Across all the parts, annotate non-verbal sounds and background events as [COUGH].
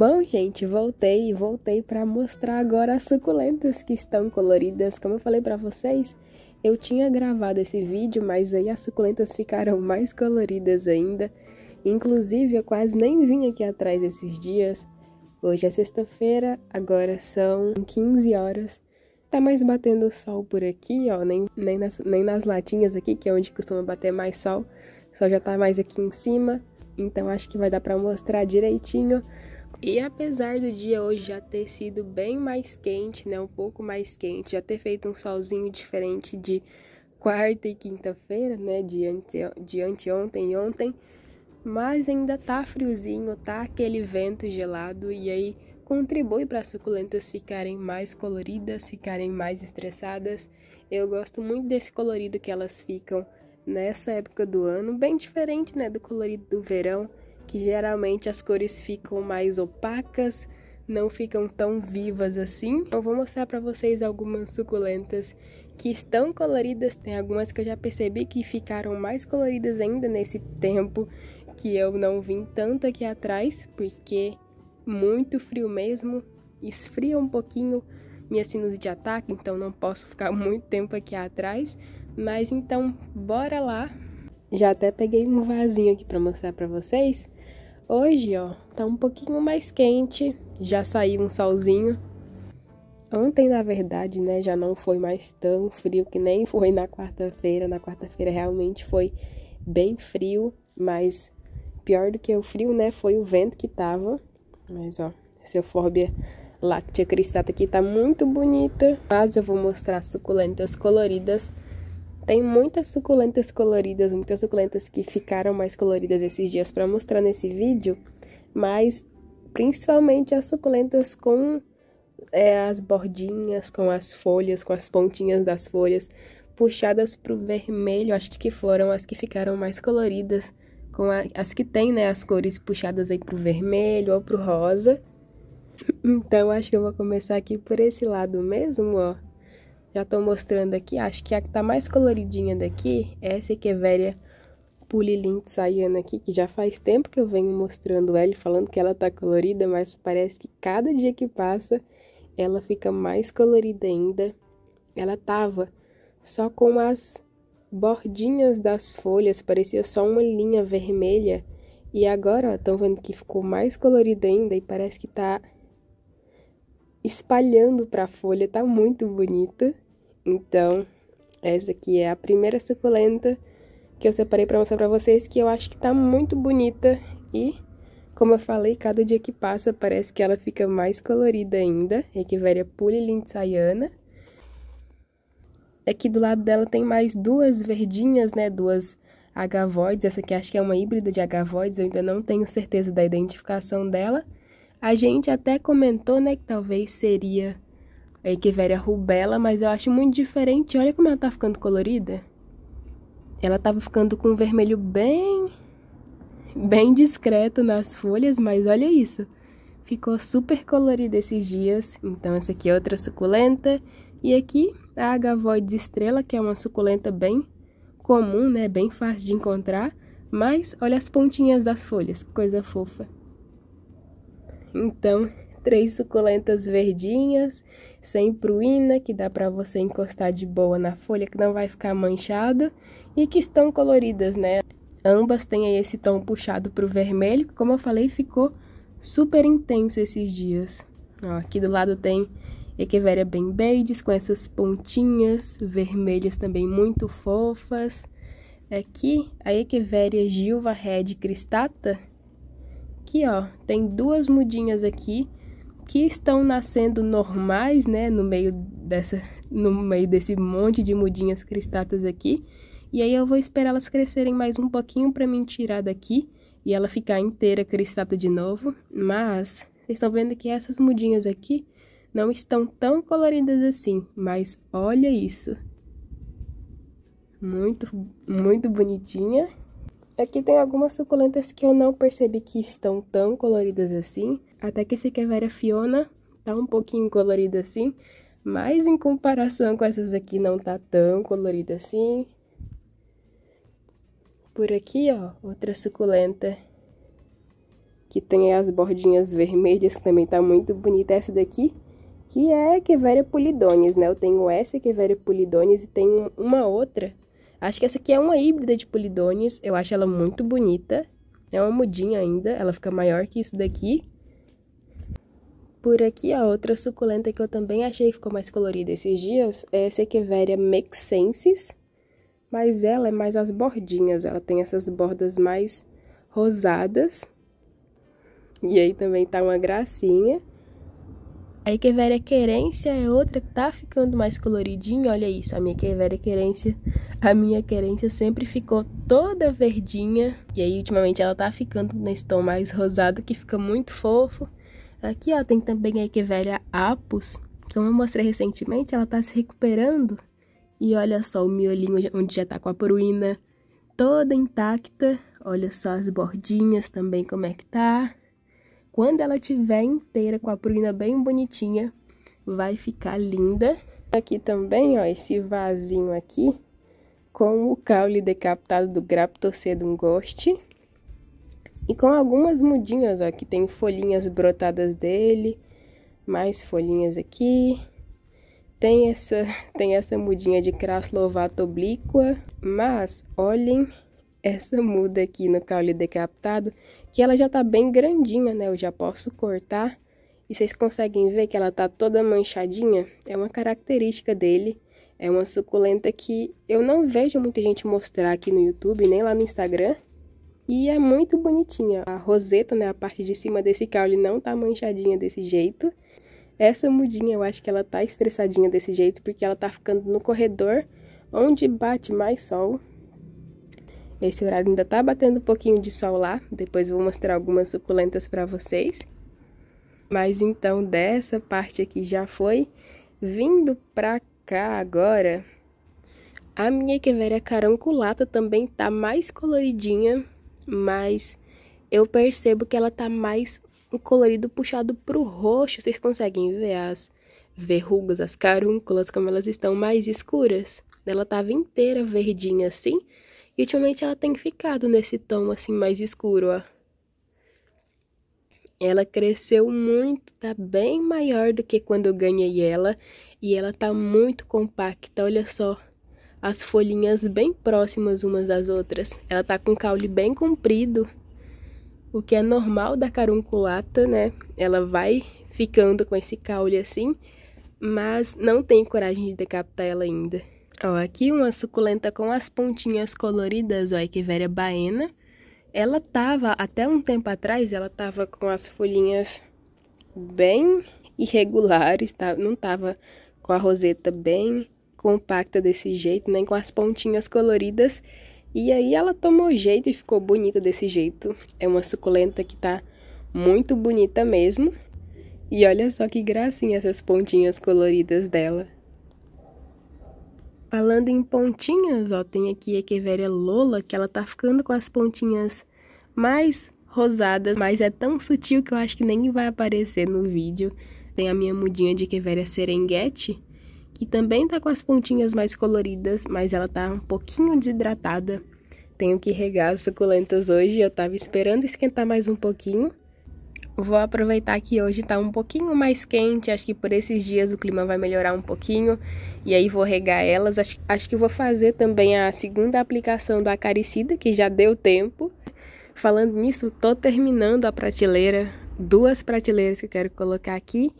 Bom, gente, voltei e voltei para mostrar agora as suculentas que estão coloridas. Como eu falei para vocês, eu tinha gravado esse vídeo, mas aí as suculentas ficaram [LAUGHS] mais coloridas ainda. Inclusive, eu quase nem vim aqui atrás esses dias. Hoje é sexta-feira, agora são 15 horas. Tá mais batendo sol por aqui, ó, nem, nem, nas, nem nas latinhas aqui, que é onde costuma bater mais sol. O sol já tá mais aqui em cima, então acho que vai dar para mostrar direitinho e apesar do dia hoje já ter sido bem mais quente, né, um pouco mais quente, já ter feito um solzinho diferente de quarta e quinta-feira, né, de, ante, de anteontem e ontem, mas ainda tá friozinho, tá aquele vento gelado e aí contribui para as suculentas ficarem mais coloridas, ficarem mais estressadas. Eu gosto muito desse colorido que elas ficam nessa época do ano, bem diferente, né, do colorido do verão que geralmente as cores ficam mais opacas, não ficam tão vivas assim. Eu vou mostrar para vocês algumas suculentas que estão coloridas, tem algumas que eu já percebi que ficaram mais coloridas ainda nesse tempo que eu não vim tanto aqui atrás, porque muito frio mesmo, esfria um pouquinho minha sinusite ataca, então não posso ficar [LAUGHS] muito tempo aqui atrás, mas então bora lá. Já até peguei um vasinho aqui para mostrar para vocês Hoje, ó, tá um pouquinho mais quente, já saiu um solzinho. Ontem, na verdade, né, já não foi mais tão frio que nem foi na quarta-feira. Na quarta-feira realmente foi bem frio, mas pior do que o frio, né, foi o vento que tava. Mas, ó, essa eufórbia láctea cristata aqui tá muito bonita. Mas eu vou mostrar suculentas coloridas tem muitas suculentas coloridas, muitas suculentas que ficaram mais coloridas esses dias para mostrar nesse vídeo, mas principalmente as suculentas com é, as bordinhas, com as folhas, com as pontinhas das folhas puxadas para o vermelho, acho que foram as que ficaram mais coloridas, com a, as que tem né, as cores puxadas aí para o vermelho ou para o rosa. Então acho que eu vou começar aqui por esse lado mesmo, ó. Já tô mostrando aqui, acho que a que tá mais coloridinha daqui é essa que é velha Pulilint saiana aqui, que já faz tempo que eu venho mostrando ela e falando que ela tá colorida, mas parece que cada dia que passa ela fica mais colorida ainda. Ela tava só com as bordinhas das folhas, parecia só uma linha vermelha. E agora, ó, estão vendo que ficou mais colorida ainda e parece que tá espalhando para a folha, tá muito bonita. Então, essa aqui é a primeira suculenta que eu separei para mostrar para vocês, que eu acho que tá muito bonita e, como eu falei, cada dia que passa parece que ela fica mais colorida ainda, Equiveria pulilinsayana. Aqui do lado dela tem mais duas verdinhas, né, duas agavoides, essa aqui acho que é uma híbrida de agavoides, eu ainda não tenho certeza da identificação dela. A gente até comentou, né, que talvez seria a eh, Echeveria é rubela, mas eu acho muito diferente. Olha como ela tá ficando colorida. Ela tava ficando com um vermelho bem bem discreto nas folhas, mas olha isso. Ficou super colorida esses dias. Então essa aqui é outra suculenta e aqui a agavoide estrela, que é uma suculenta bem comum, né, bem fácil de encontrar, mas olha as pontinhas das folhas, que coisa fofa. Então, três suculentas verdinhas, sem pruína, que dá para você encostar de boa na folha, que não vai ficar manchada, e que estão coloridas, né? Ambas têm aí esse tom puxado para o vermelho, que, como eu falei, ficou super intenso esses dias. Ó, aqui do lado tem Echeveria bem beides, com essas pontinhas vermelhas também muito fofas. Aqui, a Echeveria Gilva Red Cristata, aqui, ó, tem duas mudinhas aqui que estão nascendo normais, né, no meio dessa no meio desse monte de mudinhas cristatas aqui. E aí eu vou esperar elas crescerem mais um pouquinho para mim tirar daqui e ela ficar inteira cristata de novo, mas vocês estão vendo que essas mudinhas aqui não estão tão coloridas assim, mas olha isso. Muito muito bonitinha. Aqui é tem algumas suculentas que eu não percebi que estão tão coloridas assim. Até que esse Kevera é Fiona tá um pouquinho colorido assim. Mas em comparação com essas aqui não tá tão colorido assim. Por aqui, ó, outra suculenta que tem as bordinhas vermelhas, que também tá muito bonita é essa daqui, que é Queveria pulidones, né? Eu tenho essa Queveria pulidones e tem uma outra Acho que essa aqui é uma híbrida de polidônios. Eu acho ela muito bonita. É uma mudinha ainda, ela fica maior que isso daqui. Por aqui, a outra suculenta que eu também achei que ficou mais colorida esses dias é a Sequeveria mexensis. Mas ela é mais as bordinhas, ela tem essas bordas mais rosadas. E aí também tá uma gracinha. A Echeveria é querência é outra que tá ficando mais coloridinha. Olha isso, a minha Echeveria é querência, a minha querência sempre ficou toda verdinha. E aí, ultimamente, ela tá ficando nesse tom mais rosado, que fica muito fofo. Aqui, ó, tem também a Echeveria apus, como eu mostrei recentemente, ela tá se recuperando. E olha só o miolinho onde já tá com a pruína toda intacta. Olha só as bordinhas também como é que tá. Quando ela tiver inteira, com a purina bem bonitinha, vai ficar linda. Aqui também, ó, esse vasinho aqui, com o caule decapitado do Graptocedum goste. E com algumas mudinhas, ó, que tem folhinhas brotadas dele, mais folhinhas aqui. Tem essa, [LAUGHS] tem essa mudinha de Craslovata oblíqua, mas olhem essa muda aqui no caule decapitado, que ela já tá bem grandinha, né? Eu já posso cortar. E vocês conseguem ver que ela tá toda manchadinha? É uma característica dele. É uma suculenta que eu não vejo muita gente mostrar aqui no YouTube, nem lá no Instagram. E é muito bonitinha. A roseta, né, a parte de cima desse caule não tá manchadinha desse jeito. Essa mudinha, eu acho que ela tá estressadinha desse jeito, porque ela tá ficando no corredor, onde bate mais sol. Esse horário ainda tá batendo um pouquinho de sol lá, depois vou mostrar algumas suculentas para vocês. Mas então dessa parte aqui já foi. Vindo para cá agora, a minha Echeveria caranculata também tá mais coloridinha, mas eu percebo que ela tá mais um colorido puxado pro roxo. Vocês conseguem ver as verrugas, as carúnculas, como elas estão mais escuras? Ela tava inteira verdinha assim, e ultimamente ela tem ficado nesse tom assim mais escuro, ó. Ela cresceu muito, tá bem maior do que quando eu ganhei ela. E ela tá muito compacta, olha só. As folhinhas bem próximas umas das outras. Ela tá com o caule bem comprido. O que é normal da carunculata, né? Ela vai ficando com esse caule assim, mas não tenho coragem de decapitar ela ainda. Ó, aqui uma suculenta com as pontinhas coloridas, ó, Echeveria baena. Ela tava, até um tempo atrás, ela tava com as folhinhas bem irregulares, tá? não tava com a roseta bem compacta desse jeito, nem com as pontinhas coloridas. E aí ela tomou jeito e ficou bonita desse jeito. É uma suculenta que tá muito bonita mesmo. E olha só que gracinha essas pontinhas coloridas dela. Falando em pontinhas, ó, tem aqui a Echeveria Lola, que ela tá ficando com as pontinhas mais rosadas, mas é tão sutil que eu acho que nem vai aparecer no vídeo. Tem a minha mudinha de Echeveria Serengeti, que também tá com as pontinhas mais coloridas, mas ela tá um pouquinho desidratada. Tenho que regar as suculentas hoje, eu tava esperando esquentar mais um pouquinho. Vou aproveitar que hoje tá um pouquinho mais quente, acho que por esses dias o clima vai melhorar um pouquinho e aí vou regar elas. Acho, acho que vou fazer também a segunda aplicação da acaricida, que já deu tempo. Falando nisso, tô terminando a prateleira, duas prateleiras que eu quero colocar aqui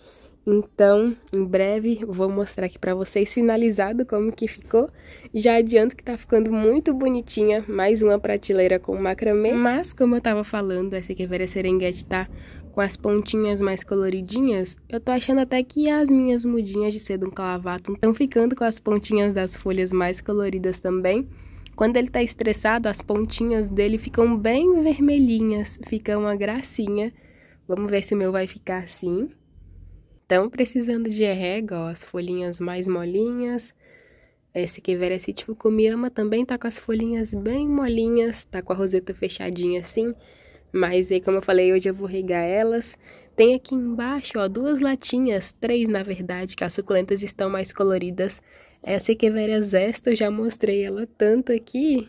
então, em breve, vou mostrar aqui para vocês finalizado como que ficou. Já adianto que tá ficando muito bonitinha, mais uma prateleira com macramê. Mas, como eu tava falando, essa aqui é a Serengeti, tá? Com as pontinhas mais coloridinhas, eu tô achando até que as minhas mudinhas de sedum clavatum estão ficando com as pontinhas das folhas mais coloridas também. Quando ele tá estressado, as pontinhas dele ficam bem vermelhinhas, fica uma gracinha. Vamos ver se o meu vai ficar assim estão precisando de rega, ó, as folhinhas mais molinhas. Esse que Vera Citifucumiama é tipo também tá com as folhinhas bem molinhas, tá com a roseta fechadinha assim. Mas aí, como eu falei, hoje eu vou regar elas. Tem aqui embaixo, ó, duas latinhas, três na verdade, que as suculentas estão mais coloridas. Essa Echeveria é Zesta, eu já mostrei ela tanto aqui,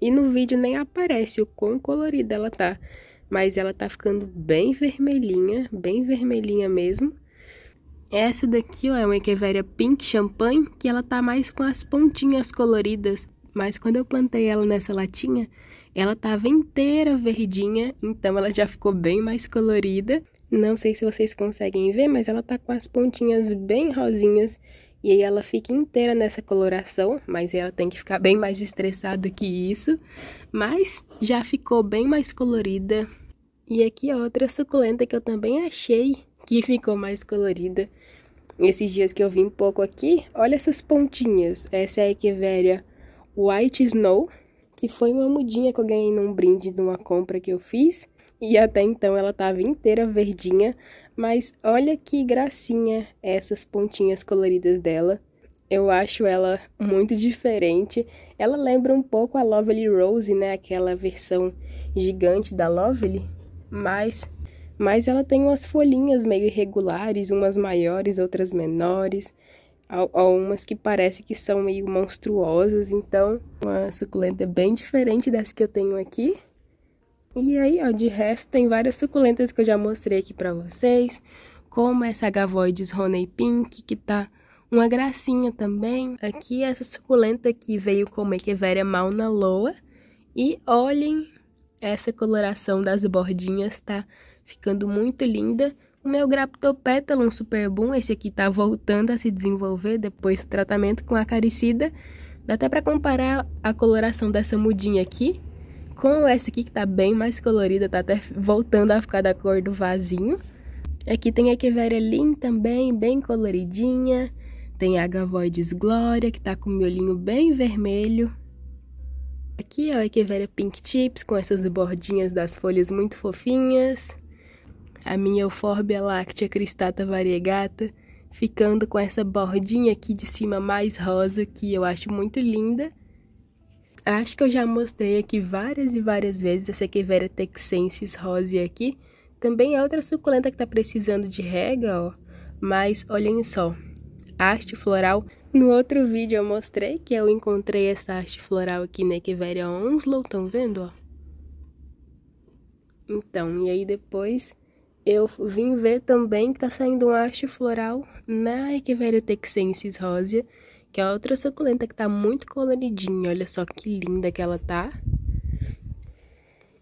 e no vídeo nem aparece o quão colorida ela tá mas ela tá ficando bem vermelhinha, bem vermelhinha mesmo. Essa daqui, ó, é uma Echeveria Pink Champagne, que ela tá mais com as pontinhas coloridas, mas quando eu plantei ela nessa latinha, ela tava inteira verdinha, então ela já ficou bem mais colorida. Não sei se vocês conseguem ver, mas ela tá com as pontinhas bem rosinhas e aí ela fica inteira nessa coloração, mas ela tem que ficar bem mais estressada que isso. Mas já ficou bem mais colorida. E aqui a outra suculenta que eu também achei que ficou mais colorida. Esses dias que eu vim um pouco aqui, olha essas pontinhas. Essa é a Echeveria White Snow, que foi uma mudinha que eu ganhei num brinde de uma compra que eu fiz. E até então ela estava inteira verdinha, mas olha que gracinha essas pontinhas coloridas dela. Eu acho ela muito diferente. Ela lembra um pouco a Lovely Rose, né? Aquela versão gigante da Lovely, mas mas ela tem umas folhinhas meio irregulares, umas maiores, outras menores, algumas que parece que são meio monstruosas, então uma suculenta é bem diferente das que eu tenho aqui. E aí, ó, de resto, tem várias suculentas que eu já mostrei aqui pra vocês, como essa Gavoides Honey Pink, que tá uma gracinha também. Aqui, essa suculenta que veio como Echeveria é mal na loa. E olhem essa coloração das bordinhas, tá ficando muito linda. O meu Graptopétalum Super Boom, esse aqui tá voltando a se desenvolver depois do tratamento com a acaricida. Dá até para comparar a coloração dessa mudinha aqui com essa aqui que tá bem mais colorida, tá até voltando a ficar da cor do vasinho. Aqui tem a Keverelin também, bem coloridinha. Tem a gavoides Glória, que tá com o miolinho bem vermelho. Aqui é a Equivera Pink Tips, com essas bordinhas das folhas muito fofinhas. A minha Euphorbia Láctea Cristata Variegata, ficando com essa bordinha aqui de cima mais rosa, que eu acho muito linda acho que eu já mostrei aqui várias e várias vezes essa Equivera texensis rose aqui. Também é outra suculenta que tá precisando de rega, ó. Mas olhem só, haste floral. No outro vídeo eu mostrei que eu encontrei essa haste floral aqui na Equivera Onslow, estão vendo, ó? Então, e aí depois eu vim ver também que tá saindo um haste floral na Equivera texensis rosea que é outra suculenta que tá muito coloridinha. Olha só que linda que ela tá.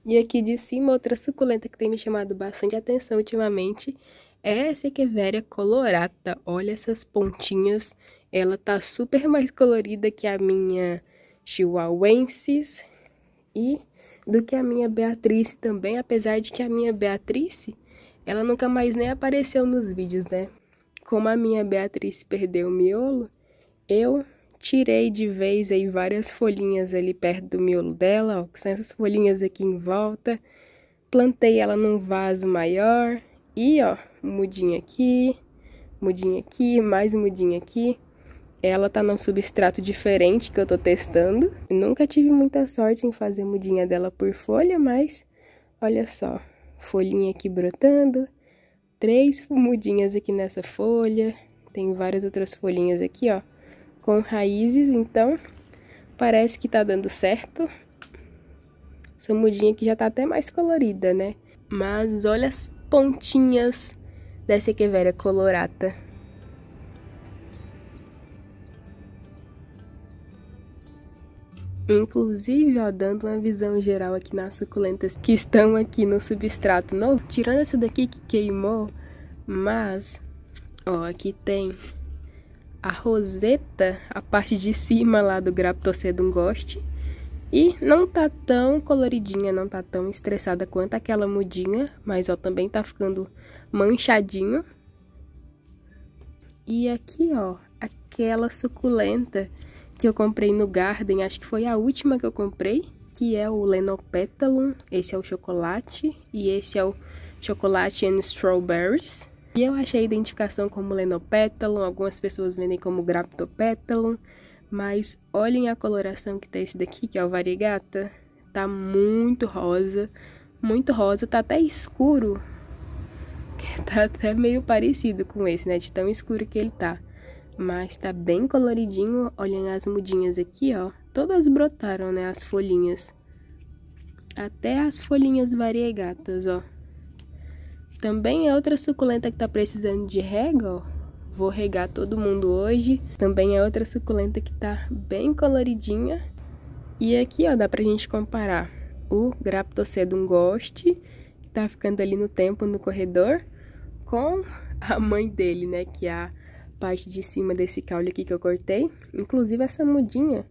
E aqui de cima, outra suculenta que tem me chamado bastante atenção ultimamente é essa Echeveria é colorata. Olha essas pontinhas. Ela tá super mais colorida que a minha Chihuahuensis e do que a minha Beatrice também, apesar de que a minha Beatrice, ela nunca mais nem apareceu nos vídeos, né? Como a minha Beatrice perdeu o miolo, eu tirei de vez aí várias folhinhas ali perto do miolo dela, ó, que são essas folhinhas aqui em volta. Plantei ela num vaso maior e, ó, mudinha aqui, mudinha aqui, mais mudinha aqui. Ela tá num substrato diferente que eu tô testando. Nunca tive muita sorte em fazer mudinha dela por folha, mas olha só, folhinha aqui brotando, três mudinhas aqui nessa folha, tem várias outras folhinhas aqui, ó com raízes, então parece que tá dando certo. Essa mudinha que já tá até mais colorida, né? Mas olha as pontinhas dessa equivera colorata. Inclusive, ó, dando uma visão geral aqui nas suculentas que estão aqui no substrato novo. Tirando essa daqui que queimou, mas, ó, aqui tem a roseta, a parte de cima lá do Graptocedum goste. E não tá tão coloridinha, não tá tão estressada quanto aquela mudinha, mas ó, também tá ficando manchadinho. E aqui, ó, aquela suculenta que eu comprei no Garden, acho que foi a última que eu comprei, que é o Lenopetalum, esse é o chocolate e esse é o chocolate and strawberries. E eu achei a identificação como lenopétalon, algumas pessoas vendem como graptopétalon, mas olhem a coloração que tá esse daqui, que é o variegata. Tá muito rosa, muito rosa, tá até escuro. [LAUGHS] Tá até meio parecido com esse, né? De tão escuro que ele tá. Mas tá bem coloridinho, olhem as mudinhas aqui, ó. Todas brotaram, né? As folhinhas. Até as folhinhas variegatas, ó. Também é outra suculenta que está precisando de rega, ó. Vou regar todo mundo hoje. Também é outra suculenta que está bem coloridinha. E aqui, ó, dá pra gente comparar o Graptocedum ghost, que tá ficando ali no tempo, no corredor, com a mãe dele, né, que é a parte de cima desse caule aqui que eu cortei. Inclusive essa mudinha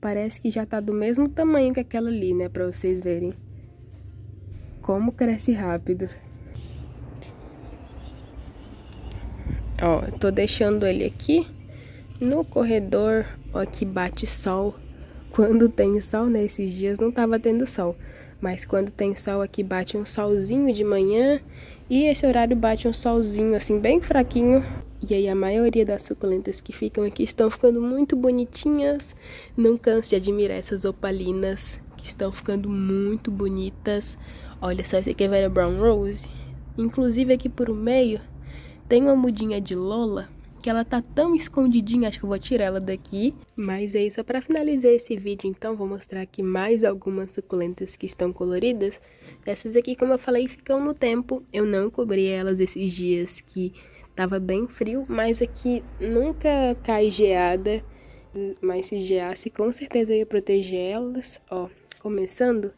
parece que já tá do mesmo tamanho que aquela ali, né, pra vocês verem como cresce rápido. Ó, tô deixando ele aqui no corredor, ó, que bate sol. [LAUGHS] Quando tem sol, nesses né? dias não tava tendo sol. Mas quando tem sol aqui, bate um solzinho de manhã. E esse horário bate um solzinho, assim, bem fraquinho. E aí a maioria das suculentas que ficam aqui estão ficando muito bonitinhas. Não canso de admirar essas opalinas que estão ficando muito bonitas. Olha só, esse aqui é Vera Brown Rose. Inclusive aqui por o meio tem uma mudinha de Lola que ela tá tão escondidinha, acho que eu vou tirar ela daqui. Mas é isso, para finalizar esse vídeo, então, vou mostrar aqui mais algumas suculentas que estão coloridas. Essas aqui, como eu falei, ficam no tempo, eu não cobri elas esses dias que tava bem frio, mas aqui nunca cai geada, mas se geasse, com certeza eu ia proteger elas. Ó, começando,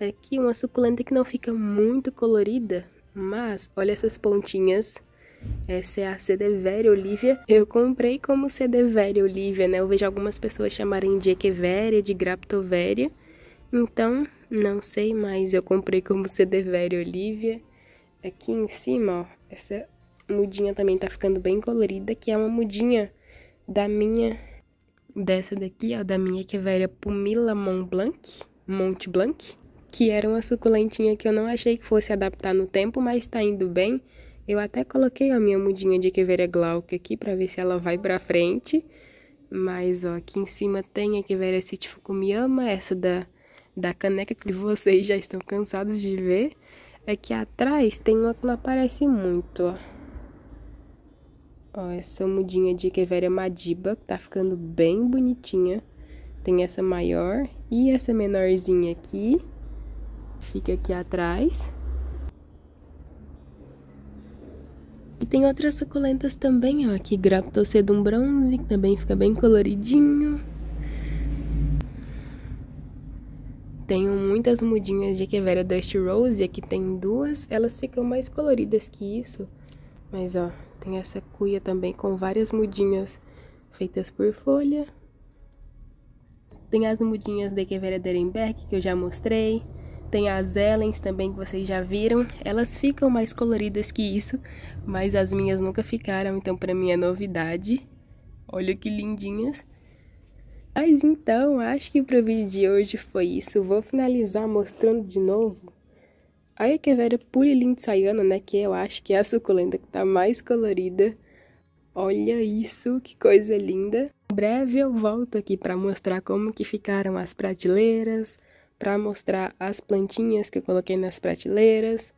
aqui uma suculenta que não fica muito colorida, mas olha essas pontinhas essa é a Cedevere Olivia. Eu comprei como Cedevere Olivia, né? Eu vejo algumas pessoas chamarem de Echeveria, de Graptoveria. Então, não sei, mas eu comprei como Cedevere Olivia. Aqui em cima, ó, essa mudinha também tá ficando bem colorida, que é uma mudinha da minha... Dessa daqui, ó, da minha Echeveria Pumila Mont Blanc, Mont Blanc, que era uma suculentinha que eu não achei que fosse adaptar no tempo, mas tá indo bem. Eu até coloquei a minha mudinha de Echeveria glauca aqui para ver se ela vai para frente. Mas, ó, aqui em cima tem a City citifucumiama, essa da, da caneca que vocês já estão cansados de ver. Aqui é atrás tem uma que não aparece muito, ó. Ó, essa mudinha de Echeveria madiba, que tá ficando bem bonitinha. Tem essa maior e essa menorzinha aqui. Fica aqui atrás. E tem outras suculentas também, ó. Aqui Graptocedum bronze, que também fica bem coloridinho. Tenho muitas mudinhas de Echeveria Dust Rose, aqui tem duas. Elas ficam mais coloridas que isso. Mas, ó, tem essa cuia também com várias mudinhas feitas por folha. Tem as mudinhas da Echeveria Derenberg, que eu já mostrei. Tem as Ellens também que vocês já viram. Elas ficam mais coloridas que isso, mas as minhas nunca ficaram, então para mim é novidade. Olha que lindinhas. Mas então, acho que pro o vídeo de hoje foi isso. Vou finalizar mostrando de novo a Equevera pulilindisaiana, né, que eu acho que é a suculenta que tá mais colorida. Olha isso, que coisa linda. Em breve eu volto aqui para mostrar como que ficaram as prateleiras, para mostrar as plantinhas que eu coloquei nas prateleiras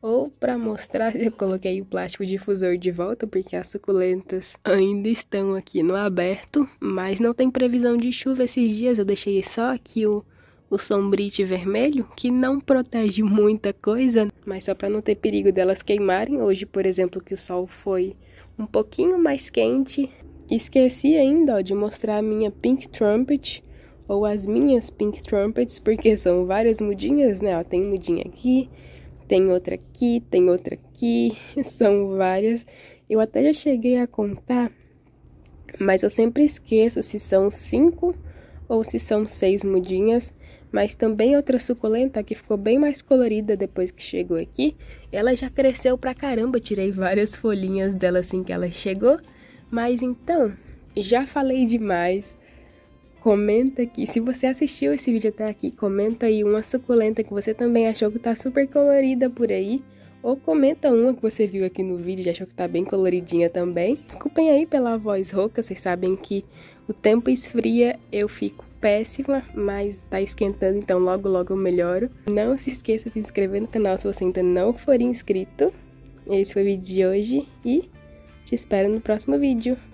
ou para mostrar eu [LAUGHS] coloquei o plástico difusor de volta porque as suculentas ainda estão aqui no aberto, mas não tem previsão de chuva esses dias, eu deixei só aqui o o sombrite vermelho, que não protege muita coisa, mas só para não ter perigo delas queimarem. Hoje, por exemplo, que o sol foi um pouquinho mais quente. Esqueci ainda ó, de mostrar a minha Pink Trumpet, ou as minhas Pink Trumpets, porque são várias mudinhas, né? Ó, tem mudinha aqui, tem outra aqui, tem outra aqui, [LAUGHS] são várias. Eu até já cheguei a contar, mas eu sempre esqueço se são cinco ou se são seis mudinhas. Mas também outra suculenta que ficou bem mais colorida depois que chegou aqui. Ela já cresceu pra caramba, tirei várias folhinhas dela assim que ela chegou. Mas então, já falei demais. Comenta aqui, se você assistiu esse vídeo até aqui, comenta aí uma suculenta que você também achou que tá super colorida por aí. Ou comenta uma que você viu aqui no vídeo e achou que tá bem coloridinha também. Desculpem aí pela voz rouca, vocês sabem que o tempo esfria, eu fico péssima, mas tá esquentando, então logo logo eu melhoro. Não se esqueça de se inscrever no canal se você ainda não for inscrito. Esse foi o vídeo de hoje e te espero no próximo vídeo.